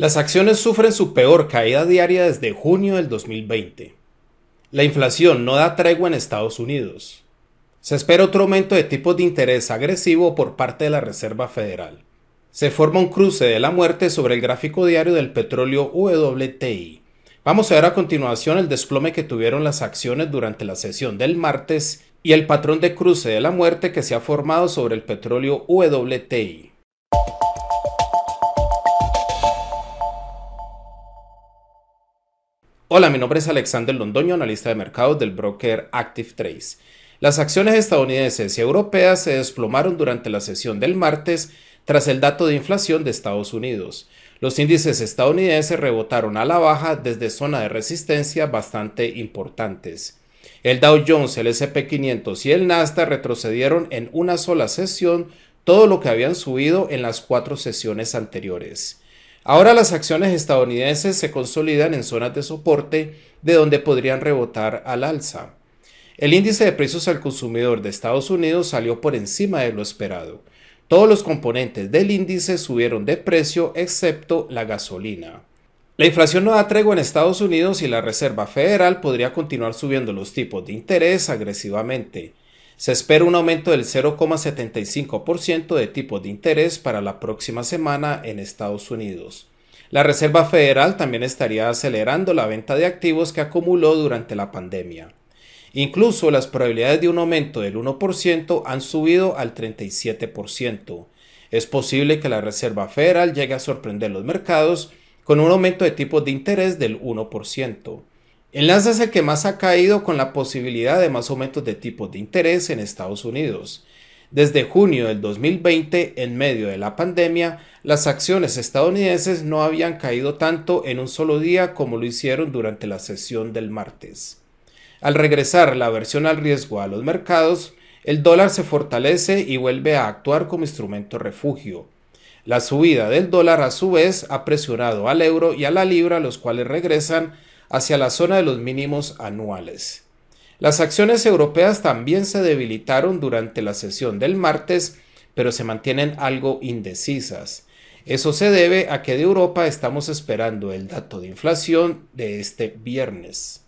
Las acciones sufren su peor caída diaria desde junio del 2020. La inflación no da tregua en Estados Unidos. Se espera otro aumento de tipos de interés agresivo por parte de la Reserva Federal. Se forma un cruce de la muerte sobre el gráfico diario del petróleo WTI. Vamos a ver a continuación el desplome que tuvieron las acciones durante la sesión del martes y el patrón de cruce de la muerte que se ha formado sobre el petróleo WTI. Hola, mi nombre es Alexander Londoño, analista de mercados del broker Active Trace. Las acciones estadounidenses y europeas se desplomaron durante la sesión del martes tras el dato de inflación de Estados Unidos. Los índices estadounidenses rebotaron a la baja desde zona de resistencia bastante importantes. El Dow Jones, el SP 500 y el Nasdaq retrocedieron en una sola sesión todo lo que habían subido en las cuatro sesiones anteriores. Ahora las acciones estadounidenses se consolidan en zonas de soporte de donde podrían rebotar al alza. El índice de precios al consumidor de Estados Unidos salió por encima de lo esperado. Todos los componentes del índice subieron de precio excepto la gasolina. La inflación no da tregua en Estados Unidos y la Reserva Federal podría continuar subiendo los tipos de interés agresivamente. Se espera un aumento del 0,75% de tipos de interés para la próxima semana en Estados Unidos. La Reserva Federal también estaría acelerando la venta de activos que acumuló durante la pandemia. Incluso las probabilidades de un aumento del 1% han subido al 37%. Es posible que la Reserva Federal llegue a sorprender los mercados con un aumento de tipos de interés del 1%. El es el que más ha caído con la posibilidad de más aumentos de tipos de interés en Estados Unidos. Desde junio del 2020, en medio de la pandemia, las acciones estadounidenses no habían caído tanto en un solo día como lo hicieron durante la sesión del martes. Al regresar la versión al riesgo a los mercados, el dólar se fortalece y vuelve a actuar como instrumento refugio. La subida del dólar a su vez ha presionado al euro y a la libra, los cuales regresan hacia la zona de los mínimos anuales. Las acciones europeas también se debilitaron durante la sesión del martes, pero se mantienen algo indecisas. Eso se debe a que de Europa estamos esperando el dato de inflación de este viernes.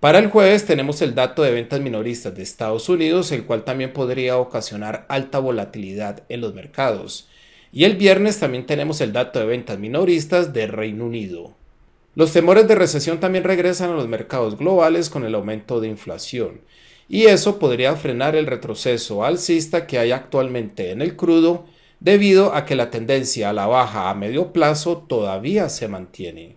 Para el jueves tenemos el dato de ventas minoristas de Estados Unidos, el cual también podría ocasionar alta volatilidad en los mercados. Y el viernes también tenemos el dato de ventas minoristas de Reino Unido. Los temores de recesión también regresan a los mercados globales con el aumento de inflación, y eso podría frenar el retroceso alcista que hay actualmente en el crudo, debido a que la tendencia a la baja a medio plazo todavía se mantiene.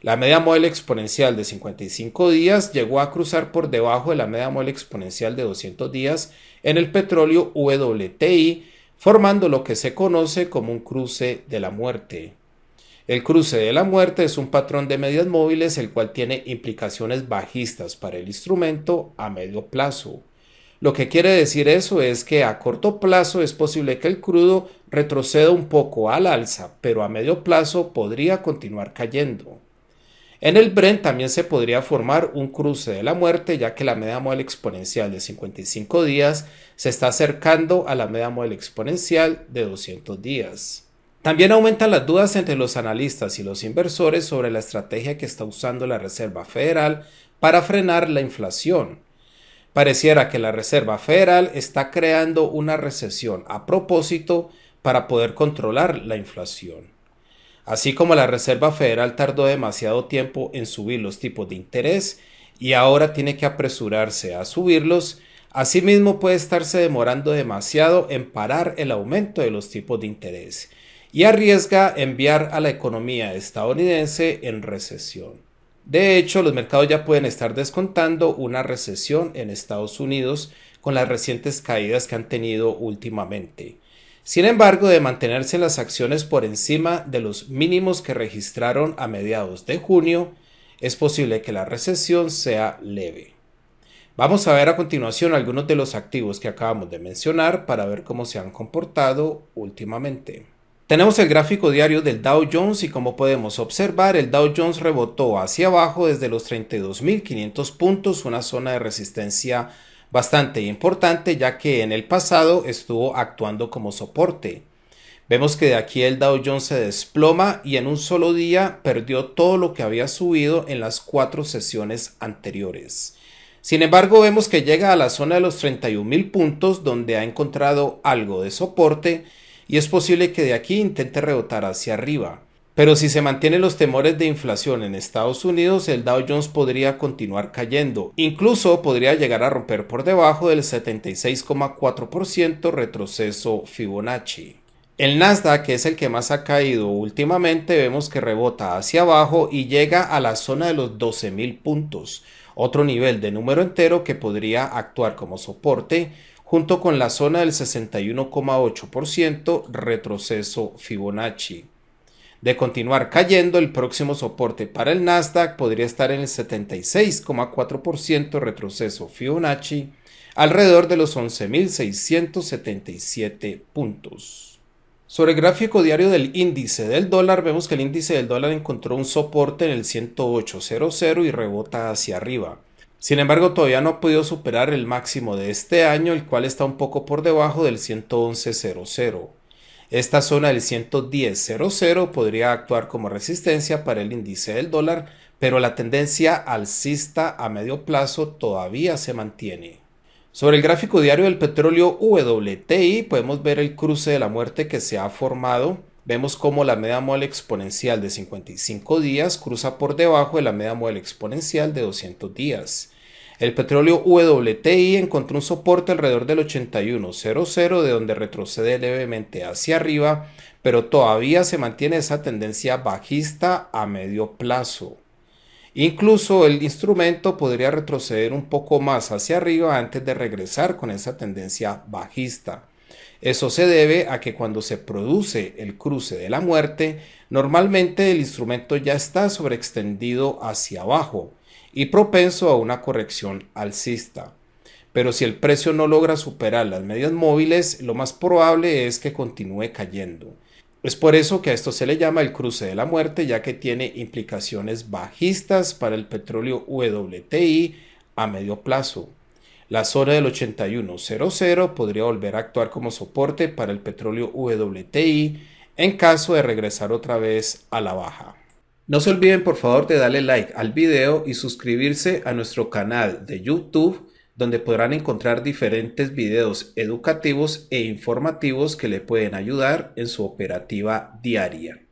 La media móvil exponencial de 55 días llegó a cruzar por debajo de la media móvil exponencial de 200 días en el petróleo WTI, formando lo que se conoce como un cruce de la muerte. El cruce de la muerte es un patrón de medias móviles el cual tiene implicaciones bajistas para el instrumento a medio plazo. Lo que quiere decir eso es que a corto plazo es posible que el crudo retroceda un poco al alza, pero a medio plazo podría continuar cayendo. En el Brent también se podría formar un cruce de la muerte, ya que la media móvil exponencial de 55 días se está acercando a la media móvil exponencial de 200 días. También aumentan las dudas entre los analistas y los inversores sobre la estrategia que está usando la Reserva Federal para frenar la inflación. Pareciera que la Reserva Federal está creando una recesión a propósito para poder controlar la inflación. Así como la Reserva Federal tardó demasiado tiempo en subir los tipos de interés y ahora tiene que apresurarse a subirlos, asimismo puede estarse demorando demasiado en parar el aumento de los tipos de interés y arriesga enviar a la economía estadounidense en recesión. De hecho, los mercados ya pueden estar descontando una recesión en Estados Unidos con las recientes caídas que han tenido últimamente. Sin embargo, de mantenerse las acciones por encima de los mínimos que registraron a mediados de junio, es posible que la recesión sea leve. Vamos a ver a continuación algunos de los activos que acabamos de mencionar para ver cómo se han comportado últimamente. Tenemos el gráfico diario del Dow Jones y como podemos observar el Dow Jones rebotó hacia abajo desde los 32.500 puntos, una zona de resistencia bastante importante ya que en el pasado estuvo actuando como soporte. Vemos que de aquí el Dow Jones se desploma y en un solo día perdió todo lo que había subido en las cuatro sesiones anteriores. Sin embargo, vemos que llega a la zona de los 31.000 puntos donde ha encontrado algo de soporte y es posible que de aquí intente rebotar hacia arriba. Pero si se mantienen los temores de inflación en Estados Unidos, el Dow Jones podría continuar cayendo. Incluso podría llegar a romper por debajo del 76,4% retroceso Fibonacci. El Nasdaq, que es el que más ha caído últimamente, vemos que rebota hacia abajo y llega a la zona de los 12.000 puntos, otro nivel de número entero que podría actuar como soporte junto con la zona del 61,8% retroceso Fibonacci. De continuar cayendo, el próximo soporte para el Nasdaq podría estar en el 76,4% retroceso Fibonacci, alrededor de los 11.677 puntos. Sobre el gráfico diario del índice del dólar, vemos que el índice del dólar encontró un soporte en el 108.00 y rebota hacia arriba. Sin embargo, todavía no ha podido superar el máximo de este año, el cual está un poco por debajo del 111.00. Esta zona del 110.00 podría actuar como resistencia para el índice del dólar, pero la tendencia alcista a medio plazo todavía se mantiene. Sobre el gráfico diario del petróleo WTI podemos ver el cruce de la muerte que se ha formado. Vemos cómo la media móvil exponencial de 55 días cruza por debajo de la media móvil exponencial de 200 días. El petróleo WTI encontró un soporte alrededor del 81.00 de donde retrocede levemente hacia arriba, pero todavía se mantiene esa tendencia bajista a medio plazo. Incluso el instrumento podría retroceder un poco más hacia arriba antes de regresar con esa tendencia bajista. Eso se debe a que cuando se produce el cruce de la muerte, normalmente el instrumento ya está sobreextendido hacia abajo y propenso a una corrección alcista. Pero si el precio no logra superar las medias móviles, lo más probable es que continúe cayendo. Es por eso que a esto se le llama el cruce de la muerte, ya que tiene implicaciones bajistas para el petróleo WTI a medio plazo. La zona del 81.00 podría volver a actuar como soporte para el petróleo WTI en caso de regresar otra vez a la baja. No se olviden por favor de darle like al video y suscribirse a nuestro canal de YouTube donde podrán encontrar diferentes videos educativos e informativos que le pueden ayudar en su operativa diaria.